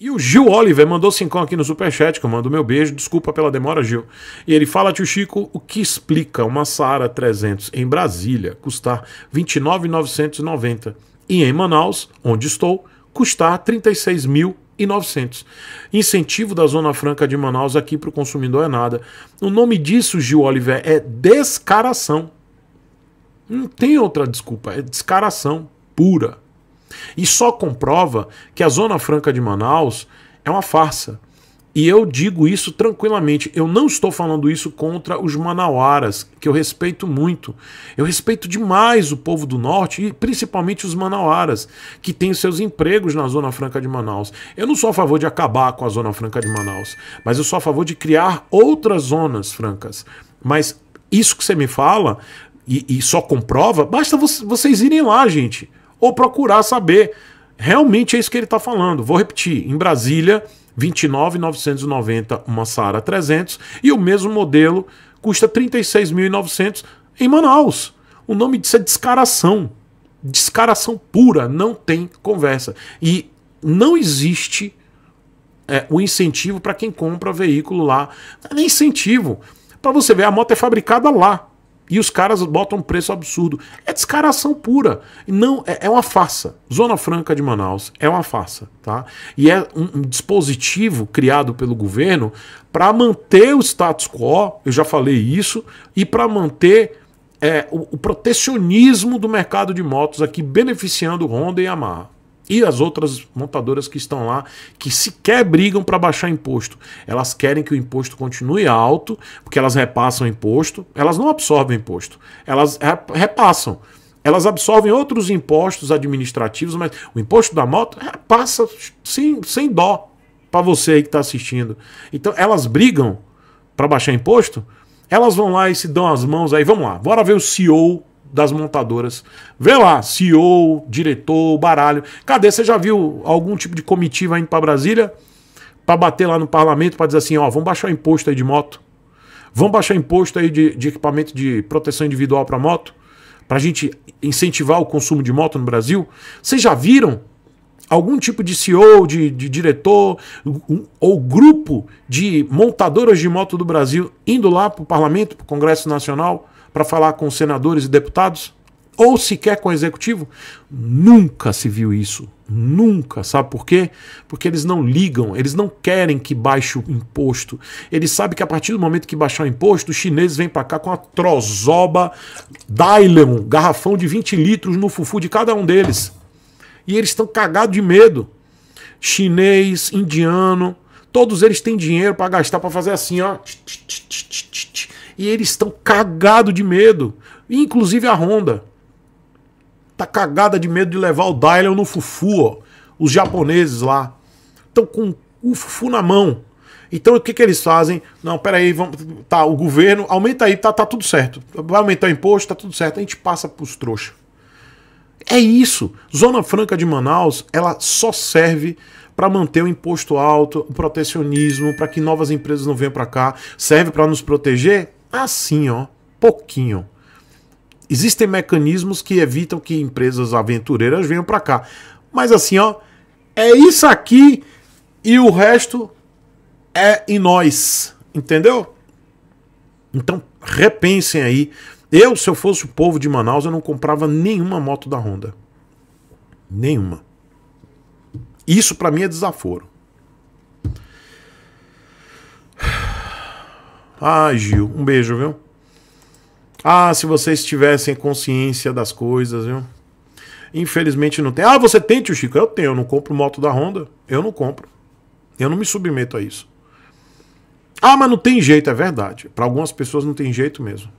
E o Gil Oliver mandou cincão aqui no Superchat, que eu mando meu beijo, desculpa pela demora, Gil. E ele fala, tio Chico, o que explica uma Saara 300 em Brasília custar 29,990 e em Manaus, onde estou, custar 36.900. Incentivo da Zona Franca de Manaus aqui para o consumidor é nada. O nome disso, Gil Oliver, é descaração. Não tem outra desculpa, é descaração pura. E só comprova que a Zona Franca de Manaus é uma farsa. E eu digo isso tranquilamente. Eu não estou falando isso contra os manauaras, que eu respeito muito. Eu respeito demais o povo do norte e principalmente os manauaras, que têm seus empregos na Zona Franca de Manaus. Eu não sou a favor de acabar com a Zona Franca de Manaus, mas eu sou a favor de criar outras zonas francas. Mas isso que você me fala e, e só comprova, basta vocês irem lá, gente ou procurar saber. Realmente é isso que ele está falando. Vou repetir: em Brasília, 29,990 uma Sara 300 e o mesmo modelo custa 36.900 em Manaus. O nome disso é descaração. Descaração pura, não tem conversa. E não existe é, o incentivo para quem compra veículo lá. Não é incentivo. Para você ver, a moto é fabricada lá. E os caras botam um preço absurdo. É descaração pura. Não, é, é, uma farsa. Zona Franca de Manaus é uma farsa, tá? E é um, um dispositivo criado pelo governo para manter o status quo, eu já falei isso, e para manter é, o, o protecionismo do mercado de motos aqui, beneficiando Honda e Yamaha e as outras montadoras que estão lá, que sequer brigam para baixar imposto. Elas querem que o imposto continue alto, porque elas repassam imposto, elas não absorvem imposto, elas repassam. Elas absorvem outros impostos administrativos, mas o imposto da moto passa sem sem dó para você aí que está assistindo. Então, elas brigam para baixar imposto, elas vão lá e se dão as mãos aí, vamos lá, bora ver o CEO das montadoras. Vê lá, CEO, diretor, baralho. Cadê? Você já viu algum tipo de comitiva indo para Brasília para bater lá no parlamento para dizer assim, ó, vamos baixar imposto aí de moto. Vamos baixar imposto aí de, de equipamento de proteção individual para moto, para a gente incentivar o consumo de moto no Brasil. Vocês já viram algum tipo de CEO, de, de diretor um, ou grupo de montadoras de moto do Brasil indo lá para o parlamento, para o Congresso Nacional? para falar com senadores e deputados? Ou sequer com o executivo? Nunca se viu isso. Nunca. Sabe por quê? Porque eles não ligam, eles não querem que baixe o imposto. Eles sabem que a partir do momento que baixar o imposto, os chineses vêm para cá com a trozoba Dylan, garrafão de 20 litros no fufu de cada um deles. E eles estão cagados de medo. Chinês, indiano, todos eles têm dinheiro para gastar para fazer assim, ó. E eles estão cagados de medo. Inclusive a Honda. Tá cagada de medo de levar o Dylan no fufu, ó. Os japoneses lá. Estão com o fufu na mão. Então o que, que eles fazem? Não, peraí, vamos, tá, o governo aumenta aí, tá, tá tudo certo. Vai aumentar o imposto, tá tudo certo. A gente passa pros trouxas. É isso. Zona Franca de Manaus, ela só serve para manter o imposto alto, o protecionismo, para que novas empresas não venham para cá. Serve para nos proteger? assim, ó, pouquinho. Existem mecanismos que evitam que empresas aventureiras venham para cá. Mas assim, ó, é isso aqui e o resto é em nós, entendeu? Então, repensem aí. Eu, se eu fosse o povo de Manaus, eu não comprava nenhuma moto da Honda. Nenhuma. Isso para mim é desaforo. Ah, Gil, um beijo, viu? Ah, se vocês tivessem consciência das coisas, viu? Infelizmente não tem. Ah, você tem, tio Chico? Eu tenho, eu não compro moto da Honda. Eu não compro. Eu não me submeto a isso. Ah, mas não tem jeito, é verdade. Para algumas pessoas não tem jeito mesmo.